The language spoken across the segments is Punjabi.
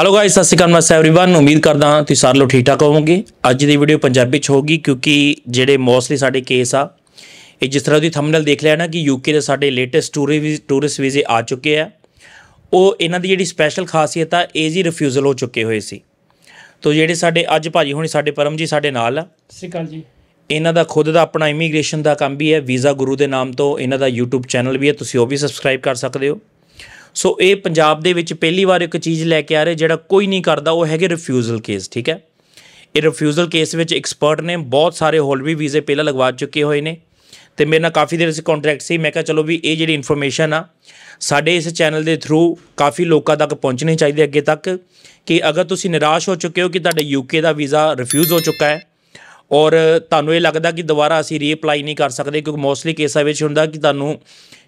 ਹੈਲੋ ਗਾਇਸ ਸਤਿ ਸ਼੍ਰੀ ਅਕਾਲ ਮੈਂ ਸੈਵਰੀਵਨ ਉਮੀਦ ਕਰਦਾ ਹਾਂ ਤੁਸੀਂ ਸਾਰੇ ਲੋ ਠੀਕ ਠਾਕ ਹੋਵੋਗੇ ਅੱਜ ਦੀ ਵੀਡੀਓ ਪੰਜਾਬੀ ਚ ਹੋਗੀ ਕਿਉਂਕਿ ਜਿਹੜੇ ਮੋਸਟਲੀ ਸਾਡੇ ਕੇਸ ਆ ਇਹ ਜਿਸ ਤਰ੍ਹਾਂ ਦੀ ਥੰਬਨੇਲ ਦੇਖ ਲਿਆ ਨਾ ਕਿ ਯੂਕੇ ਦੇ ਸਾਡੇ ਲੇਟੈਸਟ ਟੂਰਿਸਟ ਵੀਜ਼ੇ ਆ ਚੁੱਕੇ ਆ ਉਹ ਇਹਨਾਂ ਦੀ ਜਿਹੜੀ ਸਪੈਸ਼ਲ ਖਾਸੀਅਤ ਆ ਏਜ਼ੀ ਰਿਫਿਊਜ਼ਲ ਹੋ ਚੁੱਕੇ ਹੋਏ ਸੀ ਤੋਂ ਜਿਹੜੇ ਸਾਡੇ ਅੱਜ ਭਾਜੀ ਹੋਣੀ ਸਾਡੇ ਪਰਮ ਜੀ ਸਾਡੇ ਨਾਲ ਆ ਅਕਾਲ ਜੀ ਇਹਨਾਂ ਦਾ ਖੁਦ ਦਾ ਆਪਣਾ ਇਮੀਗ੍ਰੇਸ਼ਨ ਦਾ ਕੰਮ ਵੀ ਹੈ ਵੀਜ਼ਾ ਗੁਰੂ ਦੇ ਨਾਮ ਤੋਂ ਇਹਨਾਂ ਦਾ YouTube ਚੈਨਲ ਵੀ ਹੈ ਤੁਸੀਂ ਉਹ ਵੀ ਸਬਸਕ੍ਰਾਈਬ ਕਰ ਸਕਦੇ ਹੋ ਸੋ ਇਹ ਪੰਜਾਬ ਦੇ ਵਿੱਚ ਪਹਿਲੀ ਵਾਰ ਇੱਕ ਚੀਜ਼ ਲੈ ਕੇ ਆ ਰਹੇ ਜਿਹੜਾ ਕੋਈ ਨਹੀਂ ਕਰਦਾ ਉਹ ਹੈਗੇ ਰਿਫਿਊਜ਼ਲ ਕੇਸ ਠੀਕ ਹੈ ਇਹ ਰਿਫਿਊਜ਼ਲ ਕੇਸ ਵਿੱਚ ਐਕਸਪਰਟ ਨੇ ਬਹੁਤ ਸਾਰੇ ਹੋਲ ਵੀ ਵੀਜ਼ੇ ਪਹਿਲਾਂ ਲਗਵਾ ਚੁੱਕੇ ਹੋਏ ਨੇ ਤੇ ਮੇਰੇ ਨਾਲ ਕਾਫੀ ਦੇਰ ਸੇ ਕੰਟਰੈਕਟ ਸੀ ਮੈਂ ਕਿਹਾ ਚਲੋ ਵੀ ਇਹ ਜਿਹੜੀ ਇਨਫੋਰਮੇਸ਼ਨ ਆ ਸਾਡੇ ਇਸ ਚੈਨਲ ਦੇ ਥਰੂ ਕਾਫੀ ਲੋਕਾਂ ਤੱਕ ਪਹੁੰਚਣੀ ਚਾਹੀਦੀ ਅੱਗੇ ਤੱਕ ਕਿ ਅਗਰ ਤੁਸੀਂ ਨਿਰਾਸ਼ ਹੋ ਚੁੱਕੇ ਹੋ ਕਿ ਤੁਹਾਡਾ ਯੂਕੇ ਦਾ ਵੀਜ਼ਾ ਰਿਫਿਊਜ਼ ਹੋ ਚੁੱਕਾ ਹੈ ਔਰ ਤੁਹਾਨੂੰ ਇਹ ਲੱਗਦਾ ਕਿ ਦੁਬਾਰਾ ਅਸੀਂ ਰੀਅਪਲਾਈ ਨਹੀਂ ਕਰ ਸਕਦੇ ਕਿਉਂਕਿ ਮੋਸਟਲੀ ਕੇਸਾਂ ਵਿੱਚ ਹੁੰਦਾ ਕਿ ਤੁਹਾਨੂੰ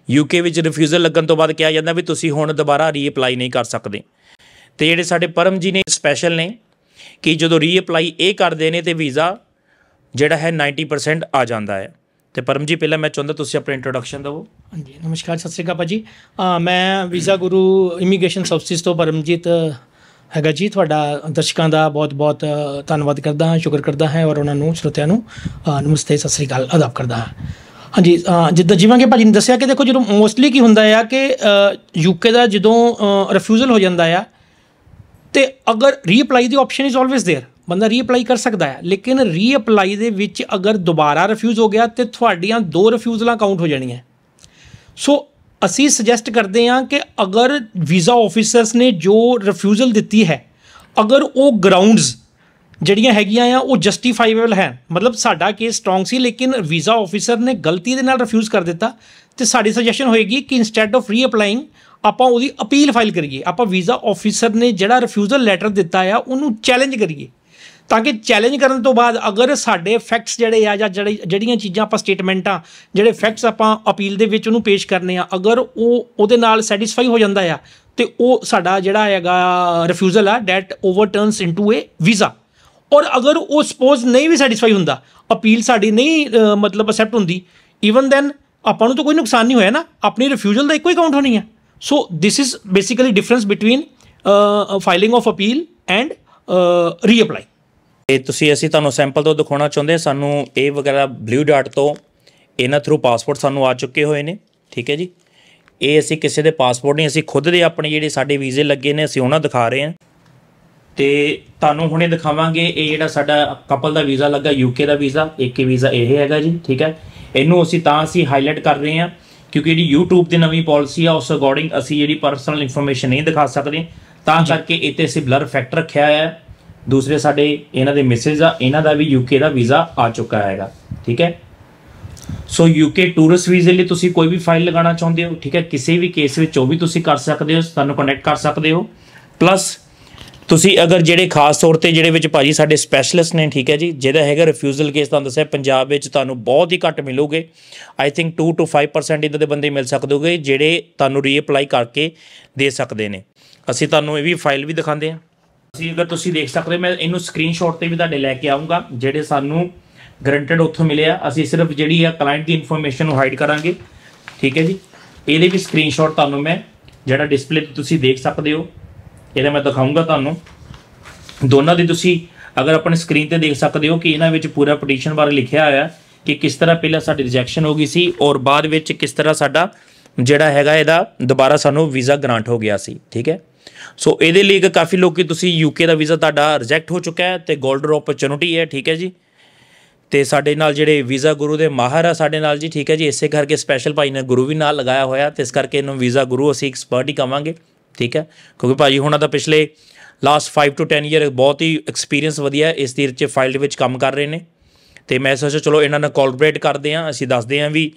ਯੂਕੇ ਵਿੱਚ ਰਿਫਿਊਜ਼ਲ ਲੱਗਣ ਤੋਂ ਬਾਅਦ ਕਿਹਾ ਜਾਂਦਾ ਵੀ ਤੁਸੀਂ ਹੁਣ ਦੁਬਾਰਾ ਰੀਅਪਲਾਈ ਨਹੀਂ ਕਰ ਸਕਦੇ ਤੇ ਜਿਹੜੇ ਸਾਡੇ ਪਰਮ ਜੀ ਨੇ ਸਪੈਸ਼ਲ ਨੇ ਕਿ ਜਦੋਂ ਰੀਅਪਲਾਈ ਇਹ ਕਰਦੇ ਨੇ ਤੇ ਵੀਜ਼ਾ ਜਿਹੜਾ ਹੈ 90% ਆ ਜਾਂਦਾ ਹੈ ਤੇ ਪਰਮ ਜੀ ਪਹਿਲਾਂ ਮੈਂ ਚਾਹੁੰਦਾ ਤੁਸੀਂ ਆਪਣਾ ਇੰਟਰੋਡਕਸ਼ਨ ਦਿਵੋ ਹਾਂਜੀ ਨਮਸਕਾਰ ਸਤਿ ਸ੍ਰੀ ਅਕਾਲ ਭਾਜੀ ਮੈਂ ਵੀਜ਼ਾ ਗੁਰੂ ਇਮੀਗ੍ਰੇਸ਼ਨ ਸਰਵਿਸ ਤੋਂ ਪਰਮਜੀਤ ਹੈਗਾ ਜੀ ਤੁਹਾਡਾ ਦਰਸ਼ਕਾਂ ਦਾ ਬਹੁਤ-ਬਹੁਤ ਧੰਨਵਾਦ ਕਰਦਾ ਹਾਂ ਸ਼ੁਕਰ ਕਰਦਾ ਹਾਂ ਔਰ ਉਹਨਾਂ ਨੂੰ ਸ਼੍ਰੋਤਿਆਂ ਨੂੰ ਨਮਸਤੇ ਸਤਿ ਸ੍ਰੀ ਅਕਾਲ ਅਦਾਬ ਕਰਦਾ ਹਾਂ ਹਾਂਜੀ ਜਿੱਦਾਂ ਜਿਵੇਂ ਕਿ ਭਾਜੀ ਨੇ ਦੱਸਿਆ ਕਿ ਦੇਖੋ ਜਦੋਂ ਮੋਸਟਲੀ ਕੀ ਹੁੰਦਾ ਆ ਕਿ ਯੂਕੇ ਦਾ ਜਦੋਂ ਰਿਫਿਊਜ਼ਲ ਹੋ ਜਾਂਦਾ ਆ ਤੇ ਅਗਰ ਰੀਅਪਲਾਈ ਦੀ ਆਪਸ਼ਨ ਇਜ਼ ਆਲਵੇਸ ਥੇਅਰ ਬੰਦਾ ਰੀਅਪਲਾਈ ਕਰ ਸਕਦਾ ਹੈ ਲੇਕਿਨ ਰੀਅਪਲਾਈ ਦੇ ਵਿੱਚ ਅਗਰ ਦੁਬਾਰਾ ਰਿਫਿਊਜ਼ ਹੋ ਗਿਆ ਤੇ ਤੁਹਾਡੀਆਂ ਦੋ ਰਿਫਿਊਜ਼ਲਾਂ ਕਾਊਂਟ ਹੋ ਜਾਣੀਆਂ ਸੋ ਅਸੀਂ ਸੁਜੈਸਟ ਕਰਦੇ ਹਾਂ ਕਿ ਅਗਰ ਵੀਜ਼ਾ ਆਫੀਸਰਸ ਨੇ ਜੋ ਰਿਫਿਊਜ਼ਲ ਦਿੱਤੀ ਹੈ ਅਗਰ ਉਹ ਗਰਾਊਂਡਸ ਜਿਹੜੀਆਂ ਹੈਗੀਆਂ ਆ ਉਹ ਜਸਟੀਫਾਈਏਬਲ ਹੈ ਮਤਲਬ ਸਾਡਾ ਕੇਸ ਸਟਰੋਂਗ ਸੀ ਲੇਕਿਨ ਵੀਜ਼ਾ ਆਫੀਸਰ ਨੇ ਗਲਤੀ ਦੇ ਨਾਲ ਰਿਫਿਊਜ਼ ਕਰ ਦਿੱਤਾ ਤੇ ਸਾਡੀ ਸੁਜੈਸ਼ਨ ਹੋਏਗੀ ਕਿ ਇਨਸਟੈਡ ਆਫ ਰੀਅਪਲਾਈਂਗ ਆਪਾਂ ਉਹਦੀ ਅਪੀਲ ਫਾਈਲ ਕਰੀਏ ਆਪਾਂ ਵੀਜ਼ਾ ਆਫੀਸਰ ਨੇ ਜਿਹੜਾ ਰਿਫਿਊਜ਼ਲ ਲੈਟਰ ਦਿੱਤਾ ਆ ਉਹਨੂੰ ਚੈਲੰਜ ਕਰੀਏ ਤਾਂ ਕਿ ਚੈਲੰਜ ਕਰਨ ਤੋਂ ਬਾਅਦ ਅਗਰ ਸਾਡੇ ਫੈਕਟਸ ਜਿਹੜੇ ਆ ਜਾਂ ਜਿਹੜੀਆਂ ਚੀਜ਼ਾਂ ਆਪਾਂ ਸਟੇਟਮੈਂਟਾਂ ਜਿਹੜੇ ਫੈਕਟਸ ਆਪਾਂ ਅਪੀਲ ਦੇ ਵਿੱਚ ਉਹਨੂੰ ਪੇਸ਼ ਕਰਨੇ ਆ ਅਗਰ ਉਹ ਉਹਦੇ ਨਾਲ ਸੈਟੀਸਫਾਈ ਹੋ ਜਾਂਦਾ ਆ ਤੇ ਉਹ ਸਾਡਾ ਜਿਹੜਾ ਹੈਗਾ ਰਿਫਿਊਜ਼ਲ ਆ that overturns into a visa ਔਰ ਅਗਰ ਉਹ ਸਪੋਜ਼ ਨਹੀਂ ਵੀ ਸੈਟੀਸਫਾਈ ਹੁੰਦਾ ਅਪੀਲ ਸਾਡੀ ਨਹੀਂ ਮਤਲਬ ਅਸੈਪਟ ਹੁੰਦੀ ਈਵਨ ਦੈਨ ਆਪਾਂ ਨੂੰ ਤਾਂ ਕੋਈ ਨੁਕਸਾਨ ਨਹੀਂ ਹੋਇਆ ਨਾ ਆਪਣੀ ਰਿਫਿਊਜ਼ਲ ਦਾ ਇੱਕੋ ਹੀ ਕਾਊਂਟ ਹੋਣੀ ਆ so this is basically difference between filing of appeal and reapply ਤੇ ਤੁਸੀਂ ਅਸੀਂ ਤੁਹਾਨੂੰ ਸੈਂਪਲ ਤੋਂ ਦਿਖਾਉਣਾ ਚਾਹੁੰਦੇ ਸਾਨੂੰ ਇਹ ਵਗੈਰਾ ਬਲੂ ਡਾਟ ਤੋਂ ਇਹਨਾਂ ਥਰੂ ਪਾਸਪੋਰਟ ਸਾਨੂੰ ਆ ਚੁੱਕੇ ਹੋਏ ਨੇ ਠੀਕ ਹੈ ਜੀ ਇਹ ਅਸੀਂ ਕਿਸੇ ਦੇ ਪਾਸਪੋਰਟ ਨਹੀਂ ਅਸੀਂ ਖੁਦ ਦੇ ਆਪਣੇ ਜਿਹੜੇ ਸਾਡੇ ਵੀਜ਼ੇ ਲੱਗੇ ਨੇ ਅਸੀਂ ਉਹਨਾਂ ਦਿਖਾ ਰਹੇ ਹਾਂ ਤੇ ਤੁਹਾਨੂੰ ਹੁਣੇ ਦਿਖਾਵਾਂਗੇ ਇਹ ਜਿਹੜਾ ਸਾਡਾ ਕਪਲ ਦਾ ਵੀਜ਼ਾ ਲੱਗਾ ਯੂਕੇ ਦਾ ਵੀਜ਼ਾ ਇੱਕ ਹੀ ਵੀਜ਼ਾ ਇਹ ਹੈਗਾ ਜੀ ਠੀਕ ਹੈ ਇਹਨੂੰ ਅਸੀਂ ਤਾਂ ਅਸੀਂ ਹਾਈਲਾਈਟ ਕਰ ਰਹੇ ਹਾਂ ਕਿਉਂਕਿ ਜਿਹੜੀ YouTube ਦੀ ਨਵੀਂ ਪਾਲਿਸੀ ਆ ਉਸ ਅਕੋਰਡਿੰਗ ਅਸੀਂ ਜਿਹੜੀ ਪਰਸਨਲ ਇਨਫੋਰਮੇਸ਼ਨ ਨਹੀਂ ਦਿਖਾ ਸਕਦੇ ਤਾਂ ਕਰਕੇ ਇੱਥੇ ਅਸੀਂ ਬਲਰ ਫੈਕਟਰ ਰੱਖਿਆ ਹੈ ਦੂਸਰੇ ਸਾਡੇ ਇਹਨਾਂ ਦੇ ਮੈਸੇਜ ਆ ਇਹਨਾਂ ਦਾ ਵੀ ਯੂਕੇ ਦਾ ਵੀਜ਼ਾ ਆ ਚੁੱਕਾ ਹੈਗਾ ਠੀਕ ਹੈ ਸੋ ਯੂਕੇ ਟੂਰਿਸਟ ਵੀਜ਼ੇ ਲਈ ਤੁਸੀਂ ਕੋਈ ਵੀ ਫਾਈਲ ਲਗਾਉਣਾ ਚਾਹੁੰਦੇ ਹੋ ਠੀਕ ਹੈ ਕਿਸੇ ਵੀ ਕੇਸ ਵਿੱਚ ਉਹ ਵੀ ਤੁਸੀਂ ਕਰ ਸਕਦੇ ਹੋ ਸਾਨੂੰ ਕਨੈਕਟ ਕਰ ਸਕਦੇ ਹੋ ਪਲੱਸ ਤੁਸੀਂ ਅਗਰ ਜਿਹੜੇ ਖਾਸ ਤੌਰ ਤੇ ਜਿਹੜੇ ਵਿੱਚ ਭਾਜੀ ਸਾਡੇ ਸਪੈਸ਼ਲਿਸਟ ਨੇ ਠੀਕ ਹੈ ਜੀ ਜਿਹਦਾ ਹੈਗਾ ਰਿਫਿਊਜ਼ਲ ਕੇਸ ਤੁਹਾਨੂੰ ਦੱਸਿਆ ਪੰਜਾਬ ਵਿੱਚ ਤੁਹਾਨੂੰ ਬਹੁਤ ਹੀ ਘੱਟ ਮਿਲੋਗੇ ਆਈ ਥਿੰਕ 2 ਟੂ 5% ਇਦਾਂ ਦੇ ਬੰਦੇ ਮਿਲ ਸਕਦੇ ਹੋਗੇ ਜਿਹੜੇ ਤੁਹਾਨੂੰ ਰੀਅਪਲਾਈ ਕਰਕੇ ਦੇ ਸਕਦੇ ਨੇ ਅਸੀਂ ਤੁਹਾਨੂੰ ਇਹ ਵੀ ਫਾਈਲ ਵੀ ਦਿਖਾਉਂਦੇ ਆ ਸੀ ਅਗਰ ਤੁਸੀਂ ਦੇਖ ਸਕਦੇ ਮੈਂ ਇਹਨੂੰ ਸਕਰੀਨਸ਼ਾਟ ਤੇ ਵੀ ਤੁਹਾਡੇ ਲੈ ਕੇ ਆਉਂਗਾ ਜਿਹੜੇ ਸਾਨੂੰ ਗਰੰਟਡ ਉੱਥੋਂ ਮਿਲੇ ਆ ਅਸੀਂ ਸਿਰਫ ਜਿਹੜੀ ਆ ਕਲਾਇੰਟ ਦੀ ਇਨਫੋਰਮੇਸ਼ਨ ਨੂੰ ਹਾਈਡ ਕਰਾਂਗੇ ਠੀਕ ਹੈ ਜੀ ਇਹਦੇ ਵੀ ਸਕਰੀਨਸ਼ਾਟ ਤੁਹਾਨੂੰ ਮੈਂ ਜਿਹੜਾ ਡਿਸਪਲੇ ਤੇ ਤੁਸੀਂ ਦੇਖ ਸਕਦੇ ਹੋ ਇਹਦਾ ਮੈਂ ਦਿਖਾਉਂਗਾ ਤੁਹਾਨੂੰ ਦੋਨਾਂ ਦੀ ਤੁਸੀਂ ਅਗਰ ਆਪਣੇ ਸਕਰੀਨ ਤੇ ਦੇਖ ਸਕਦੇ ਹੋ ਕਿ ਇਹਨਾਂ ਵਿੱਚ ਪੂਰਾ ਪਟੀਸ਼ਨ ਬਾਰੇ ਲਿਖਿਆ ਹੋਇਆ ਕਿ ਕਿਸ ਤਰ੍ਹਾਂ ਪਹਿਲਾਂ ਸਾਡੀ ਰਿਜੈਕਸ਼ਨ ਹੋ ਗਈ ਸੀ ਔਰ ਬਾਅਦ ਵਿੱਚ ਕਿਸ ਤਰ੍ਹਾਂ ਸਾਡਾ ਜਿਹੜਾ ਹੈਗਾ ਇਹਦਾ ਦੁਬਾਰਾ ਸਾਨੂੰ ਵੀਜ਼ਾ ਗ੍ਰਾਂਟ ਹੋ ਗਿਆ ਸੀ ਠੀਕ ਹੈ ਸੋ ਇਹਦੇ ਲਈ ਕਾਫੀ ਲੋਕੀ ਤੁਸੀਂ ਯੂਕੇ ਦਾ ਵੀਜ਼ਾ ਤੁਹਾਡਾ ਰਿਜੈਕਟ ਹੋ ਚੁੱਕਾ ਹੈ ਤੇ 골ਡਨ ਓਪਰਚ्युनिटी ਹੈ ਠੀਕ ਹੈ ਜੀ ਤੇ ਸਾਡੇ ਨਾਲ ਜਿਹੜੇ ਵੀਜ਼ਾ ਗੁਰੂ ਦੇ ਮਾਹਰ ਆ ਸਾਡੇ ਨਾਲ ਜੀ ਠੀਕ ਹੈ ਜੀ ਇਸੇ ਕਰਕੇ ਸਪੈਸ਼ਲ ਭਾਈ ਨੇ ਗੁਰੂ ਵੀ ਨਾਲ ਲਗਾਇਆ ਹੋਇਆ ਤੇ ਇਸ ਕਰਕੇ ਇਹਨੂੰ ਵੀਜ਼ਾ ਗੁਰੂ ਅਸੀਂ ਐਕਸਪਰਟ ਹੀ ਕਵਾਂਗੇ ਠੀਕ ਹੈ ਕਿਉਂਕਿ ਭਾਜੀ ਹੁਣਾਂ ਦਾ ਪਿਛਲੇ ਲਾਸਟ 5 ਤੋਂ 10 ਇਅਰ ਬਹੁਤ ਹੀ ਐਕਸਪੀਰੀਅੰਸ ਵਧੀਆ ਇਸ ਤੀਰ 'ਚ ਫਾਈਲ ਦੇ ਵਿੱਚ ਕੰਮ ਕਰ ਰਹੇ ਨੇ ਤੇ ਮੈਂ ਸੋਚਿਆ ਚਲੋ ਇਹਨਾਂ ਨਾਲ ਕੋਲਬੋਰੇਟ ਕਰਦੇ ਆਂ ਅਸੀਂ ਦੱਸਦੇ ਆਂ ਵੀ